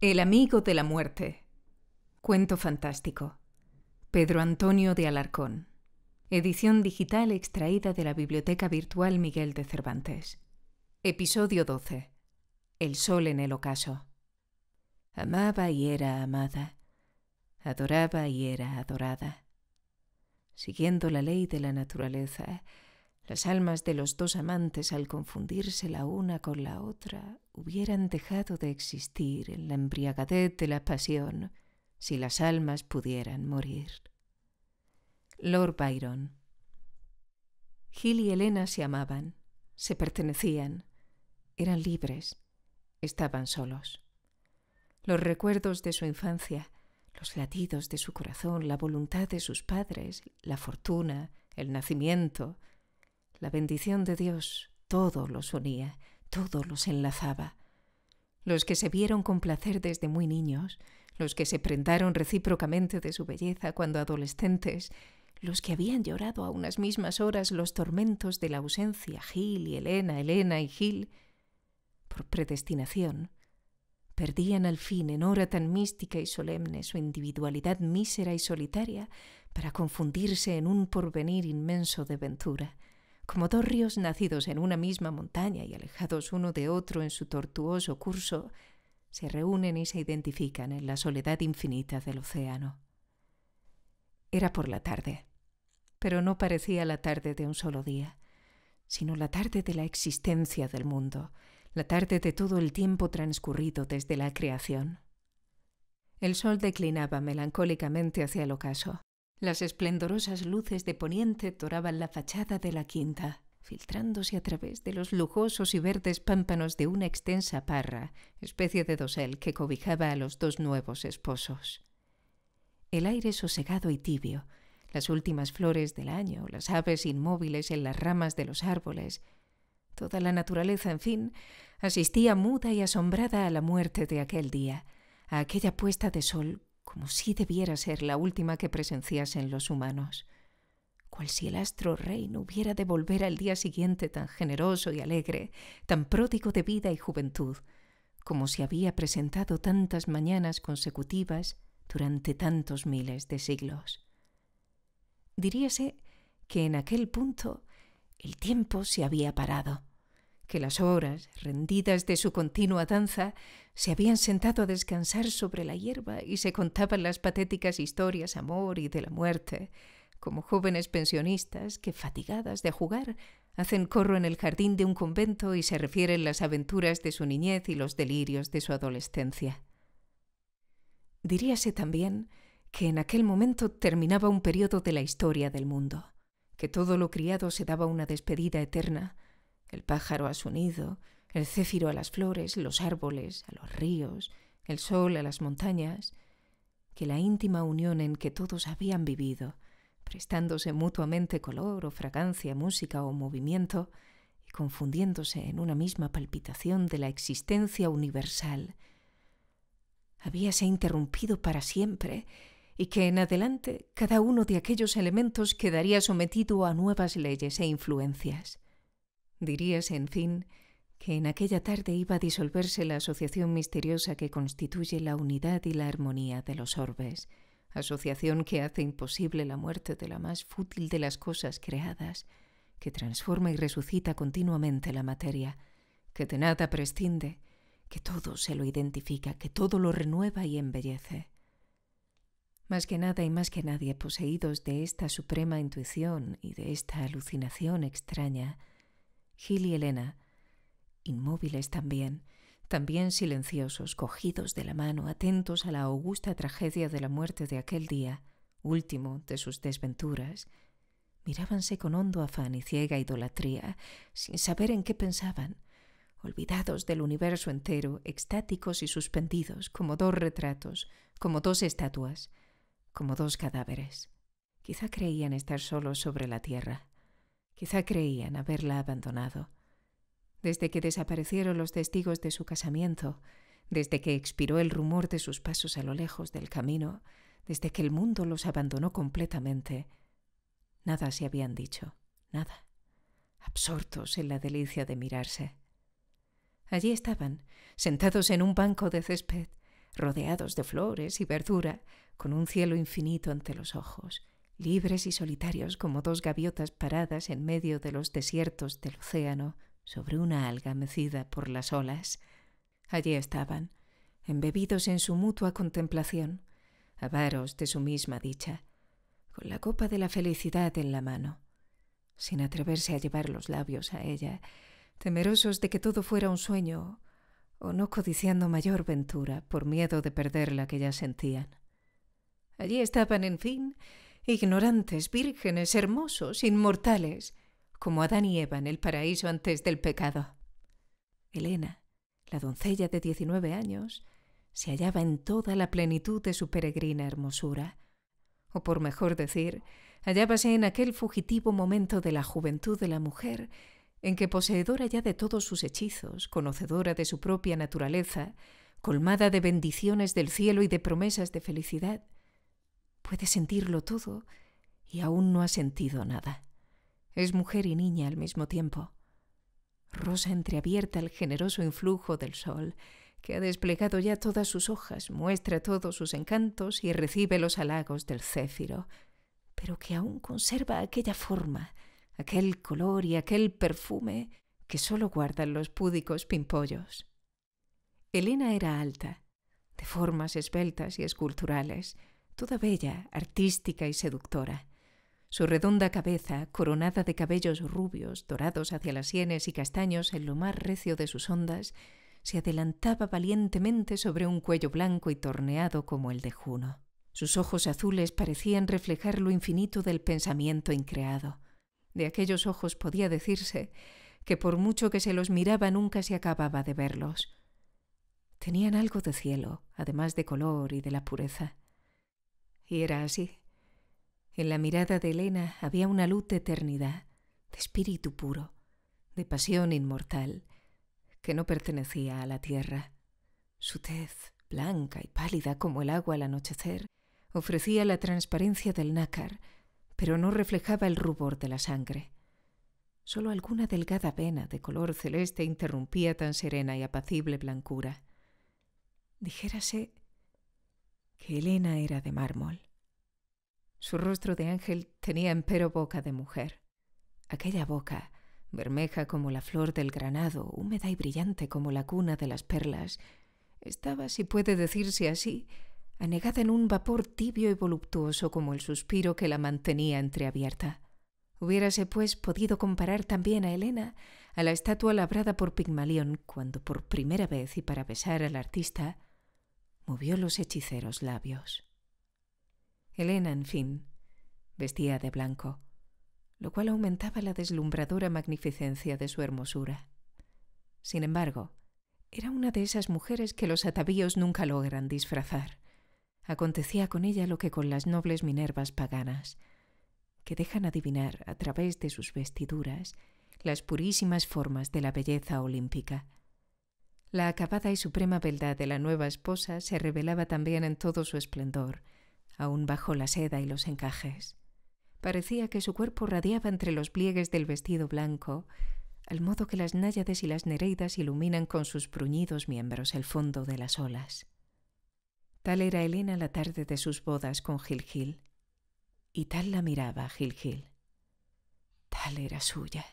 El amigo de la muerte. Cuento fantástico. Pedro Antonio de Alarcón. Edición digital extraída de la Biblioteca Virtual Miguel de Cervantes. Episodio 12. El sol en el ocaso. Amaba y era amada. Adoraba y era adorada. Siguiendo la ley de la naturaleza, las almas de los dos amantes al confundirse la una con la otra hubieran dejado de existir en la embriagadez de la pasión si las almas pudieran morir. Lord Byron Gil y Elena se amaban, se pertenecían, eran libres, estaban solos. Los recuerdos de su infancia, los latidos de su corazón, la voluntad de sus padres, la fortuna, el nacimiento, la bendición de Dios todo los unía, todo los enlazaba. Los que se vieron con placer desde muy niños, los que se prendaron recíprocamente de su belleza cuando adolescentes, los que habían llorado a unas mismas horas los tormentos de la ausencia, Gil y Elena, Elena y Gil, por predestinación, perdían al fin en hora tan mística y solemne su individualidad mísera y solitaria para confundirse en un porvenir inmenso de ventura como dos ríos nacidos en una misma montaña y alejados uno de otro en su tortuoso curso, se reúnen y se identifican en la soledad infinita del océano. Era por la tarde, pero no parecía la tarde de un solo día, sino la tarde de la existencia del mundo, la tarde de todo el tiempo transcurrido desde la creación. El sol declinaba melancólicamente hacia el ocaso, las esplendorosas luces de poniente doraban la fachada de la quinta, filtrándose a través de los lujosos y verdes pámpanos de una extensa parra, especie de dosel que cobijaba a los dos nuevos esposos. El aire sosegado y tibio, las últimas flores del año, las aves inmóviles en las ramas de los árboles, toda la naturaleza, en fin, asistía muda y asombrada a la muerte de aquel día, a aquella puesta de sol como si debiera ser la última que presenciasen los humanos, cual si el astro rey no hubiera de volver al día siguiente tan generoso y alegre, tan pródigo de vida y juventud, como se si había presentado tantas mañanas consecutivas durante tantos miles de siglos. Diríase que en aquel punto el tiempo se había parado que las horas, rendidas de su continua danza, se habían sentado a descansar sobre la hierba y se contaban las patéticas historias amor y de la muerte, como jóvenes pensionistas que, fatigadas de jugar, hacen corro en el jardín de un convento y se refieren las aventuras de su niñez y los delirios de su adolescencia. Diríase también que en aquel momento terminaba un periodo de la historia del mundo, que todo lo criado se daba una despedida eterna, el pájaro a su nido, el céfiro a las flores, los árboles, a los ríos, el sol a las montañas, que la íntima unión en que todos habían vivido, prestándose mutuamente color o fragancia, música o movimiento, y confundiéndose en una misma palpitación de la existencia universal, habíase interrumpido para siempre y que en adelante cada uno de aquellos elementos quedaría sometido a nuevas leyes e influencias. Dirías, en fin, que en aquella tarde iba a disolverse la asociación misteriosa que constituye la unidad y la armonía de los orbes, asociación que hace imposible la muerte de la más fútil de las cosas creadas, que transforma y resucita continuamente la materia, que de nada prescinde, que todo se lo identifica, que todo lo renueva y embellece. Más que nada y más que nadie, poseídos de esta suprema intuición y de esta alucinación extraña, Gil y Elena, inmóviles también, también silenciosos, cogidos de la mano, atentos a la augusta tragedia de la muerte de aquel día, último de sus desventuras, mirábanse con hondo afán y ciega idolatría, sin saber en qué pensaban, olvidados del universo entero, extáticos y suspendidos, como dos retratos, como dos estatuas, como dos cadáveres. Quizá creían estar solos sobre la tierra. Quizá creían haberla abandonado. Desde que desaparecieron los testigos de su casamiento, desde que expiró el rumor de sus pasos a lo lejos del camino, desde que el mundo los abandonó completamente, nada se habían dicho, nada, absortos en la delicia de mirarse. Allí estaban, sentados en un banco de césped, rodeados de flores y verdura, con un cielo infinito ante los ojos, libres y solitarios como dos gaviotas paradas en medio de los desiertos del océano sobre una alga mecida por las olas. Allí estaban, embebidos en su mutua contemplación, avaros de su misma dicha, con la copa de la felicidad en la mano, sin atreverse a llevar los labios a ella, temerosos de que todo fuera un sueño o no codiciando mayor ventura por miedo de perder la que ya sentían. Allí estaban, en fin, ignorantes, vírgenes, hermosos, inmortales, como Adán y Eva en el paraíso antes del pecado. Elena, la doncella de 19 años, se hallaba en toda la plenitud de su peregrina hermosura, o por mejor decir, hallábase en aquel fugitivo momento de la juventud de la mujer en que poseedora ya de todos sus hechizos, conocedora de su propia naturaleza, colmada de bendiciones del cielo y de promesas de felicidad, puede sentirlo todo y aún no ha sentido nada. Es mujer y niña al mismo tiempo. Rosa entreabierta al generoso influjo del sol, que ha desplegado ya todas sus hojas, muestra todos sus encantos y recibe los halagos del céfiro, pero que aún conserva aquella forma, aquel color y aquel perfume que sólo guardan los púdicos pimpollos. Elena era alta, de formas esbeltas y esculturales, toda bella, artística y seductora. Su redonda cabeza, coronada de cabellos rubios, dorados hacia las sienes y castaños en lo más recio de sus ondas, se adelantaba valientemente sobre un cuello blanco y torneado como el de Juno. Sus ojos azules parecían reflejar lo infinito del pensamiento increado. De aquellos ojos podía decirse que por mucho que se los miraba nunca se acababa de verlos. Tenían algo de cielo, además de color y de la pureza. Y era así. En la mirada de Elena había una luz de eternidad, de espíritu puro, de pasión inmortal, que no pertenecía a la tierra. Su tez, blanca y pálida como el agua al anochecer, ofrecía la transparencia del nácar, pero no reflejaba el rubor de la sangre. Solo alguna delgada vena de color celeste interrumpía tan serena y apacible blancura. Dijérase que Elena era de mármol. Su rostro de ángel tenía empero boca de mujer. Aquella boca, bermeja como la flor del granado, húmeda y brillante como la cuna de las perlas, estaba, si puede decirse así, anegada en un vapor tibio y voluptuoso como el suspiro que la mantenía entreabierta. Hubiérase, pues, podido comparar también a Elena a la estatua labrada por Pigmalión cuando por primera vez y para besar al artista movió los hechiceros labios. Elena, en fin, vestía de blanco, lo cual aumentaba la deslumbradora magnificencia de su hermosura. Sin embargo, era una de esas mujeres que los atavíos nunca logran disfrazar. Acontecía con ella lo que con las nobles Minervas paganas, que dejan adivinar a través de sus vestiduras las purísimas formas de la belleza olímpica. La acabada y suprema beldad de la nueva esposa se revelaba también en todo su esplendor, aún bajo la seda y los encajes. Parecía que su cuerpo radiaba entre los pliegues del vestido blanco, al modo que las náyades y las nereidas iluminan con sus bruñidos miembros el fondo de las olas. Tal era Elena la tarde de sus bodas con Gilgil, y tal la miraba Gilgil. Tal era suya.